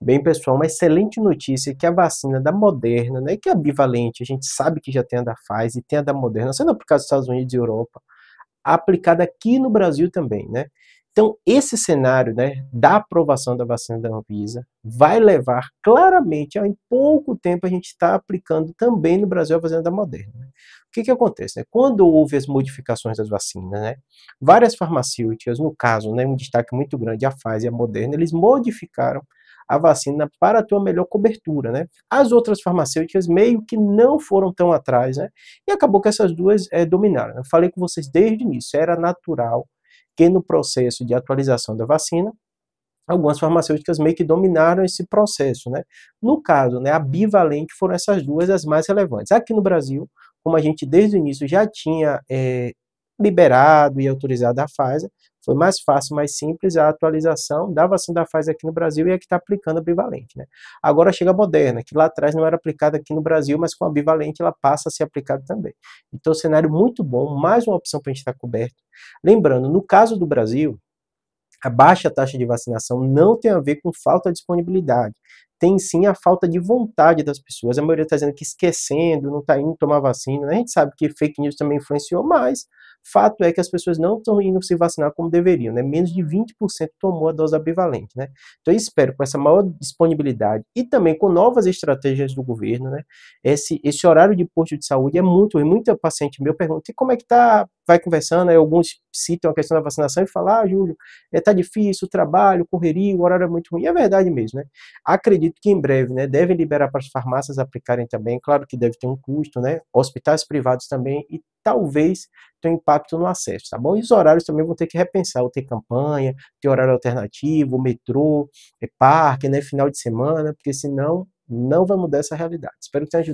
Bem, pessoal, uma excelente notícia é que a vacina da Moderna, né, que é bivalente, a gente sabe que já tem a da Pfizer e tem a da Moderna, sendo aplicada nos Estados Unidos e Europa, aplicada aqui no Brasil também, né? Então, esse cenário né, da aprovação da vacina da Anvisa vai levar claramente em pouco tempo a gente está aplicando também no Brasil a vacina da Moderna. Né? O que, que acontece? Né? Quando houve as modificações das vacinas, né, várias farmacêuticas, no caso, né, um destaque muito grande, a Pfizer e a Moderna, eles modificaram a vacina para ter uma melhor cobertura, né? As outras farmacêuticas meio que não foram tão atrás, né? E acabou que essas duas é, dominaram. Eu falei com vocês desde o início, era natural que no processo de atualização da vacina, algumas farmacêuticas meio que dominaram esse processo, né? No caso, né, a Bivalente foram essas duas as mais relevantes. Aqui no Brasil, como a gente desde o início já tinha é, liberado e autorizado a Pfizer, foi mais fácil, mais simples a atualização da vacina da Pfizer aqui no Brasil e é que está aplicando a bivalente. Né? Agora chega a Moderna, que lá atrás não era aplicada aqui no Brasil, mas com a bivalente ela passa a ser aplicada também. Então, cenário muito bom, mais uma opção para a gente estar tá coberto. Lembrando, no caso do Brasil, a baixa taxa de vacinação não tem a ver com falta de disponibilidade, tem sim a falta de vontade das pessoas. A maioria está dizendo que esquecendo, não está indo tomar vacina. Né? A gente sabe que fake news também influenciou, mas fato é que as pessoas não estão indo se vacinar como deveriam. Né? Menos de 20% tomou a dose abivalente. Né? Então, eu espero com essa maior disponibilidade e também com novas estratégias do governo, né? esse, esse horário de posto de saúde é muito ruim. Muita paciente meu pergunta, e como é que está? Vai conversando, alguns citam a questão da vacinação e falam, ah, Júlio, está é, tá difícil, o trabalho, correria, o horário é muito ruim. E é verdade mesmo. Né? Acredito acredito que em breve, né, devem liberar para as farmácias aplicarem também, claro que deve ter um custo, né, hospitais privados também, e talvez tenha um impacto no acesso, tá bom? E os horários também vão ter que repensar, ou ter campanha, ter horário alternativo, metrô, é, parque, né, final de semana, porque senão não vai mudar essa realidade. Espero que tenha ajudado.